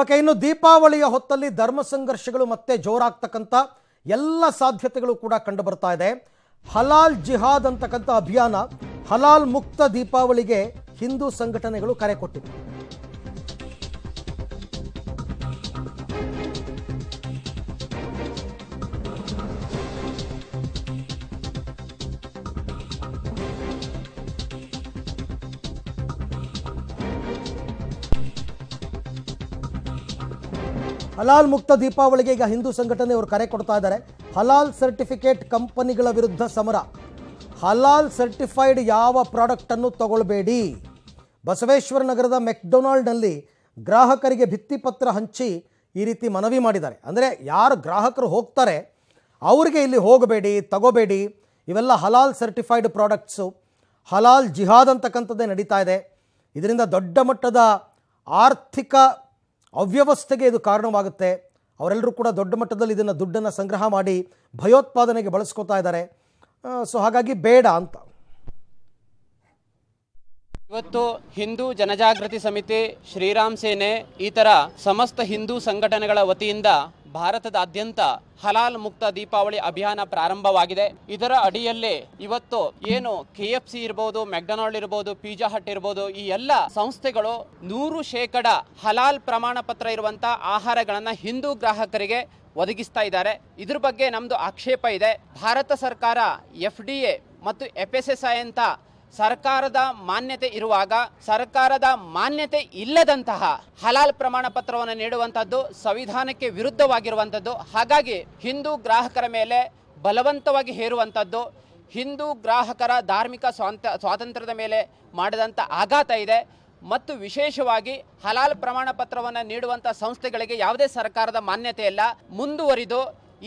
okay ಇನ್ನು ದೀಪಾವಳಿಯ ಹೊತ್ತಲ್ಲಿ ಧರ್ಮ ಸಂಘರ್ಷಗಳು ಮತ್ತೆ ಜೋರಾಗ್ತಕ್ಕಂಥ ಎಲ್ಲ ಸಾಧ್ಯತೆಗಳು ಕೂಡ ಕಂಡು ಬರ್ತಾ ಇದೆ ಹಲಾಲ್ ಜಿಹಾದ್ ಅಂತಕ್ಕಂಥ ಅಭಿಯಾನ ಹಲಾಲ್ ಮುಕ್ತ ದೀಪಾವಳಿಗೆ ಹಿಂದೂ ಸಂಘಟನೆಗಳು ಕರೆ ಕೊಟ್ಟಿವೆ ಹಲಾಲ್ ಮುಕ್ತ ದೀಪಾವಳಿಗೆ ಈಗ ಹಿಂದೂ ಸಂಘಟನೆ ಕರೆ ಕೊಡ್ತಾ ಇದ್ದಾರೆ ಹಲಾಲ್ ಸರ್ಟಿಫಿಕೇಟ್ ಕಂಪನಿಗಳ ವಿರುದ್ಧ ಸಮರ ಹಲಾಲ್ ಸರ್ಟಿಫೈಡ್ ಯಾವ ಪ್ರಾಡಕ್ಟನ್ನು ತಗೊಳ್ಬೇಡಿ ಬಸವೇಶ್ವರ ನಗರದ ಮೆಕ್ಡೊನಾಲ್ಡ್ನಲ್ಲಿ ಗ್ರಾಹಕರಿಗೆ ಭಿತ್ತಿಪತ್ರ ಹಂಚಿ ಈ ರೀತಿ ಮನವಿ ಮಾಡಿದ್ದಾರೆ ಅಂದರೆ ಯಾರು ಗ್ರಾಹಕರು ಹೋಗ್ತಾರೆ ಅವರಿಗೆ ಇಲ್ಲಿ ಹೋಗಬೇಡಿ ತಗೋಬೇಡಿ ಇವೆಲ್ಲ ಹಲಾಲ್ ಸರ್ಟಿಫೈಡ್ ಪ್ರಾಡಕ್ಟ್ಸು ಹಲಾಲ್ ಜಿಹಾದ್ ಅಂತಕ್ಕಂಥದ್ದೇ ನಡೀತಾ ಇದೆ ಇದರಿಂದ ದೊಡ್ಡ ಮಟ್ಟದ ಆರ್ಥಿಕ ಅವ್ಯವಸ್ಥೆಗೆ ಇದು ಕಾರಣವಾಗುತ್ತೆ ಅವರೆಲ್ಲರೂ ಕೂಡ ದೊಡ್ಡ ಮಟ್ಟದಲ್ಲಿ ಇದನ್ನು ದುಡ್ಡನ್ನು ಸಂಗ್ರಹ ಮಾಡಿ ಭಯೋತ್ಪಾದನೆಗೆ ಬಳಸ್ಕೊತಾ ಇದ್ದಾರೆ ಸೊ ಹಾಗಾಗಿ ಬೇಡ ಅಂತ ಇವತ್ತು ಹಿಂದೂ ಜನಜಾಗೃತಿ ಸಮಿತಿ ಶ್ರೀರಾಮ್ ಸೇನೆ ಈ ಥರ ಸಮಸ್ತ ಹಿಂದೂ ಸಂಘಟನೆಗಳ ವತಿಯಿಂದ ಭಾರತದಾದ್ಯಂತ ಹಲಾಲ್ ಮುಕ್ತ ದೀಪಾವಳಿ ಅಭಿಯಾನ ಪ್ರಾರಂಭವಾಗಿದೆ ಇದರ ಅಡಿಯಲ್ಲಿ ಇವತ್ತು ಏನು ಕೆ ಎಫ್ ಸಿ ಇರ್ಬೋದು ಮೆಕ್ಡೊನಾಲ್ಡ್ ಇರ್ಬೋದು ಪಿಜಾ ಹಟ್ ಇರ್ಬೋದು ಈ ಎಲ್ಲ ಸಂಸ್ಥೆಗಳು ನೂರು ಶೇಕಡ ಹಲಾಲ್ ಪ್ರಮಾಣ ಪತ್ರ ಇರುವಂತಹ ಆಹಾರಗಳನ್ನು ಹಿಂದೂ ಗ್ರಾಹಕರಿಗೆ ಒದಗಿಸ್ತಾ ಇದ್ದಾರೆ ಇದ್ರ ಬಗ್ಗೆ ನಮ್ದು ಆಕ್ಷೇಪ ಇದೆ ಭಾರತ ಸರ್ಕಾರ ಎಫ್ ಡಿ ಎ ಮತ್ತು ಎಫ್ ಎಸ್ ಎಸ್ ಐ ಅಂತ ಸರ್ಕಾರದ ಮಾನ್ಯತೆ ಇರುವಾಗ ಸರ್ಕಾರದ ಮಾನ್ಯತೆ ಇಲ್ಲದಂತಹ ಹಲಾಲ್ ಪ್ರಮಾಣ ಪತ್ರವನ್ನು ನೀಡುವಂಥದ್ದು ಸಂವಿಧಾನಕ್ಕೆ ವಿರುದ್ಧವಾಗಿರುವಂಥದ್ದು ಹಾಗಾಗಿ ಹಿಂದೂ ಗ್ರಾಹಕರ ಮೇಲೆ ಬಲವಂತವಾಗಿ ಹೇರುವಂಥದ್ದು ಹಿಂದೂ ಗ್ರಾಹಕರ ಧಾರ್ಮಿಕ ಸ್ವಾಂತ ಸ್ವಾತಂತ್ರ್ಯದ ಮೇಲೆ ಮಾಡಿದಂಥ ಆಘಾತ ಇದೆ ಮತ್ತು ವಿಶೇಷವಾಗಿ ಹಲಾಲ್ ಪ್ರಮಾಣ ಪತ್ರವನ್ನು ನೀಡುವಂಥ ಸಂಸ್ಥೆಗಳಿಗೆ ಯಾವುದೇ ಸರ್ಕಾರದ ಮಾನ್ಯತೆ ಇಲ್ಲ ಮುಂದುವರಿದು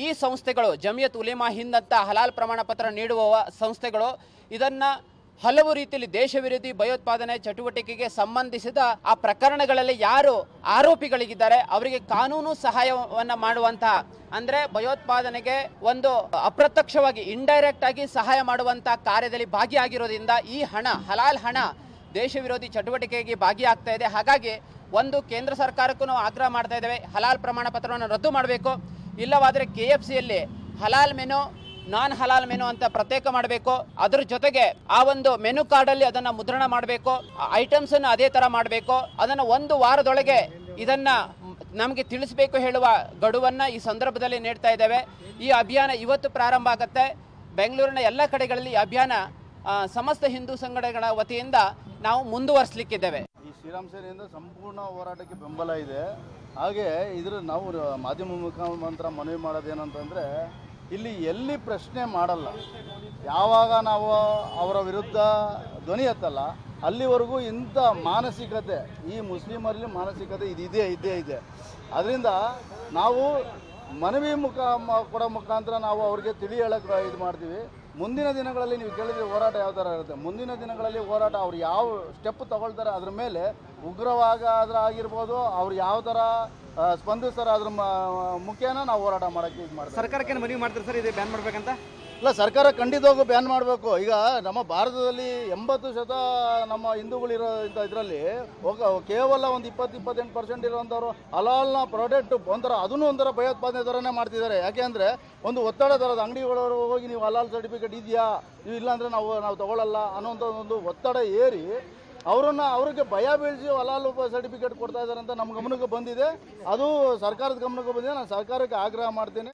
ಈ ಸಂಸ್ಥೆಗಳು ಜಮಿಯತ್ ಉಲಿಮಾ ಹಿಂದಂಥ ಹಲಾಲ್ ಪ್ರಮಾಣ ಪತ್ರ ನೀಡುವ ಸಂಸ್ಥೆಗಳು ಇದನ್ನು ಹಲವು ರೀತಿಯಲ್ಲಿ ದೇಶ ವಿರೋಧಿ ಭಯೋತ್ಪಾದನೆ ಚಟುವಟಿಕೆಗೆ ಸಂಬಂಧಿಸಿದ ಆ ಪ್ರಕರಣಗಳಲ್ಲಿ ಯಾರು ಆರೋಪಿಗಳಿಗಿದ್ದಾರೆ ಅವರಿಗೆ ಕಾನೂನು ಸಹಾಯವನ್ನು ಮಾಡುವಂತಹ ಅಂದರೆ ಭಯೋತ್ಪಾದನೆಗೆ ಒಂದು ಅಪ್ರತ್ಯಕ್ಷವಾಗಿ ಇಂಡೈರೆಕ್ಟ್ ಆಗಿ ಸಹಾಯ ಮಾಡುವಂತಹ ಕಾರ್ಯದಲ್ಲಿ ಭಾಗಿಯಾಗಿರೋದ್ರಿಂದ ಈ ಹಣ ಹಲಾಲ್ ಹಣ ದೇಶ ವಿರೋಧಿ ಚಟುವಟಿಕೆಗೆ ಭಾಗಿಯಾಗ್ತಾ ಇದೆ ಹಾಗಾಗಿ ಒಂದು ಕೇಂದ್ರ ಸರ್ಕಾರಕ್ಕೂ ನಾವು ಆಗ್ರಹ ಮಾಡ್ತಾ ಇದ್ದೇವೆ ಹಲಾಲ್ ಪ್ರಮಾಣ ಪತ್ರವನ್ನು ರದ್ದು ಮಾಡಬೇಕು ಇಲ್ಲವಾದರೆ ಕೆ ಎಫ್ ಸಿಯಲ್ಲಿ ಹಲಾಲ್ ಮೆನು ನಾನ್ ಹಲಾಲ್ ಮೆನು ಅಂತ ಪ್ರತ್ಯೇಕ ಮಾಡಬೇಕು ಅದ್ರ ಜೊತೆಗೆ ಆ ಒಂದು ಮೆನು ಕಾರ್ಡಲ್ಲಿ ಅದನ್ನು ಮುದ್ರಣ ಮಾಡಬೇಕು ಐಟಮ್ಸ್ ಅನ್ನು ಅದೇ ಥರ ಮಾಡಬೇಕು ಅದನ್ನ ಒಂದು ವಾರದೊಳಗೆ ಇದನ್ನು ನಮಗೆ ತಿಳಿಸಬೇಕು ಹೇಳುವ ಗಡುವನ್ನ ಈ ಸಂದರ್ಭದಲ್ಲಿ ನೀಡ್ತಾ ಇದ್ದೇವೆ ಈ ಅಭಿಯಾನ ಇವತ್ತು ಪ್ರಾರಂಭ ಆಗುತ್ತೆ ಬೆಂಗಳೂರಿನ ಎಲ್ಲ ಕಡೆಗಳಲ್ಲಿ ಈ ಅಭಿಯಾನ ಸಮಸ್ತ ಹಿಂದೂ ಸಂಘಟನೆಗಳ ವತಿಯಿಂದ ನಾವು ಮುಂದುವರಿಸಲಿಕ್ಕಿದ್ದೇವೆ ಈ ಶ್ರೀರಾಮ್ ಸೇನೆಯಿಂದ ಸಂಪೂರ್ಣ ಹೋರಾಟಕ್ಕೆ ಬೆಂಬಲ ಇದೆ ಹಾಗೆ ಇದ್ರ ನಾವು ಮಾಧ್ಯಮ ಮುಖಾಂತರ ಮನವಿ ಮಾಡೋದೇನಂತಂದ್ರೆ ಇಲ್ಲಿ ಎಲ್ಲಿ ಪ್ರಶ್ನೆ ಮಾಡಲ್ಲ ಯಾವಾಗ ನಾವು ಅವರ ವಿರುದ್ಧ ಧ್ವನಿ ಎತ್ತಲ್ಲ ಅಲ್ಲಿವರೆಗೂ ಇಂಥ ಮಾನಸಿಕತೆ ಈ ಮುಸ್ಲಿಮರಲ್ಲಿ ಮಾನಸಿಕತೆ ಇದಿದೆ ಇದೇ ಇದೆ ಅದರಿಂದ ನಾವು ಮನವಿ ಮುಖ ಕೊಡೋ ಮುಖಾಂತರ ನಾವು ಅವ್ರಿಗೆ ತಿಳಿ ಹೇಳಕ್ಕೆ ಇದು ಮಾಡ್ತೀವಿ ಮುಂದಿನ ದಿನಗಳಲ್ಲಿ ನೀವು ಕೇಳಿದ್ರೆ ಹೋರಾಟ ಯಾವ ಥರ ಇರುತ್ತೆ ಮುಂದಿನ ದಿನಗಳಲ್ಲಿ ಹೋರಾಟ ಅವ್ರು ಯಾವ ಸ್ಟೆಪ್ ತಗೊಳ್ತಾರೆ ಅದ್ರ ಮೇಲೆ ಉಗ್ರವಾಗ ಆದ್ರೆ ಆಗಿರ್ಬೋದು ಅವ್ರು ಯಾವ ಥರ ಸ್ಪಂದಿಸ್ತಾರ ಸರ್ ಅದ್ರ ಮುಖ್ಯನ ನಾವು ಹೋರಾಟ ಮಾಡೋಕ್ಕೆ ಯೂಸ್ ಮಾಡ್ತೀವಿ ಸರ್ಕಾರಕ್ಕೆ ಮನವಿ ಮಾಡ್ತಾರೆ ಸರ್ ಇದು ಬ್ಯಾನ್ ಮಾಡ್ಬೇಕಂತ ಇಲ್ಲ ಸರ್ಕಾರ ಖಂಡಿತವಾಗೂ ಬ್ಯಾನ್ ಮಾಡಬೇಕು ಈಗ ನಮ್ಮ ಭಾರತದಲ್ಲಿ ಎಂಬತ್ತು ಶತ ನಮ್ಮ ಹಿಂದೂಗಳಿರೋ ಇಂಥ ಇದರಲ್ಲಿ ಕೇವಲ ಒಂದು ಇಪ್ಪತ್ತು ಇಪ್ಪತ್ತೆಂಟು ಪರ್ಸೆಂಟ್ ಇರುವಂಥವ್ರು ಹಲಾಲ್ನ ಪ್ರಾಡಕ್ಟ್ ಒಂಥರ ಅದನ್ನು ಒಂಥರ ಭಯೋತ್ಪಾದನೆ ಥರನೇ ಮಾಡ್ತಿದ್ದಾರೆ ಯಾಕೆಂದರೆ ಒಂದು ಒತ್ತಡ ಥರದ ಅಂಗಡಿಗಳವರು ಹೋಗಿ ನೀವು ಹಲಾಲ್ ಸರ್ಟಿಫಿಕೇಟ್ ಇದೆಯಾ ನೀವು ಇಲ್ಲಾಂದರೆ ನಾವು ನಾವು ತೊಗೊಳ್ಳಲ್ಲ ಅನ್ನೋಂಥ ಒಂದು ಒತ್ತಡ ಏರಿ ಅವರನ್ನ ಅವ್ರಿಗೆ ಭಯ ಬೀಳಿಸಿ ಹೊಲಾಲುಪ ಸರ್ಟಿಫಿಕೇಟ್ ಕೊಡ್ತಾ ಇದ್ದಾರೆ ಅಂತ ನಮ್ಮ ಗಮನಕ್ಕೆ ಬಂದಿದೆ ಅದು ಸರ್ಕಾರದ ಗಮನಕ್ಕೆ ಬಂದಿದೆ ನಾನು ಸರ್ಕಾರಕ್ಕೆ ಆಗ್ರಹ ಮಾಡ್ತೀನಿ